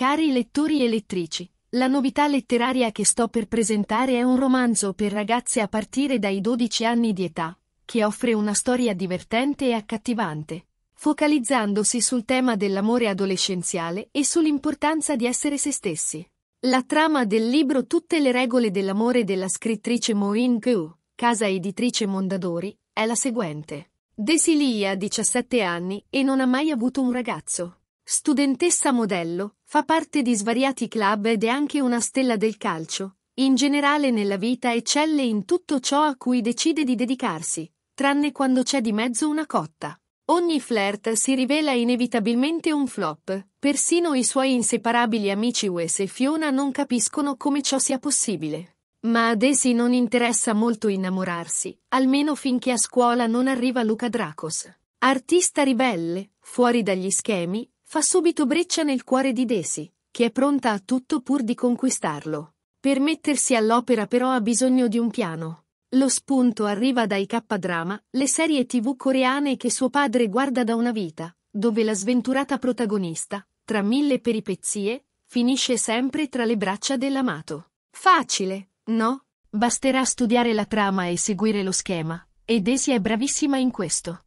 Cari lettori e lettrici, la novità letteraria che sto per presentare è un romanzo per ragazze a partire dai 12 anni di età, che offre una storia divertente e accattivante, focalizzandosi sul tema dell'amore adolescenziale e sull'importanza di essere se stessi. La trama del libro Tutte le regole dell'amore della scrittrice Moin Gu, casa editrice Mondadori, è la seguente. Desilia ha 17 anni e non ha mai avuto un ragazzo. Studentessa modello, fa parte di svariati club ed è anche una stella del calcio. In generale nella vita eccelle in tutto ciò a cui decide di dedicarsi, tranne quando c'è di mezzo una cotta. Ogni flirt si rivela inevitabilmente un flop, persino i suoi inseparabili amici Wes e Fiona non capiscono come ciò sia possibile. Ma a Desi non interessa molto innamorarsi, almeno finché a scuola non arriva Luca Dracos. Artista ribelle, fuori dagli schemi, fa subito breccia nel cuore di Desi, che è pronta a tutto pur di conquistarlo. Per mettersi all'opera però ha bisogno di un piano. Lo spunto arriva dai K-drama, le serie tv coreane che suo padre guarda da una vita, dove la sventurata protagonista, tra mille peripezie, finisce sempre tra le braccia dell'amato. Facile, no? Basterà studiare la trama e seguire lo schema, ed Desi è bravissima in questo.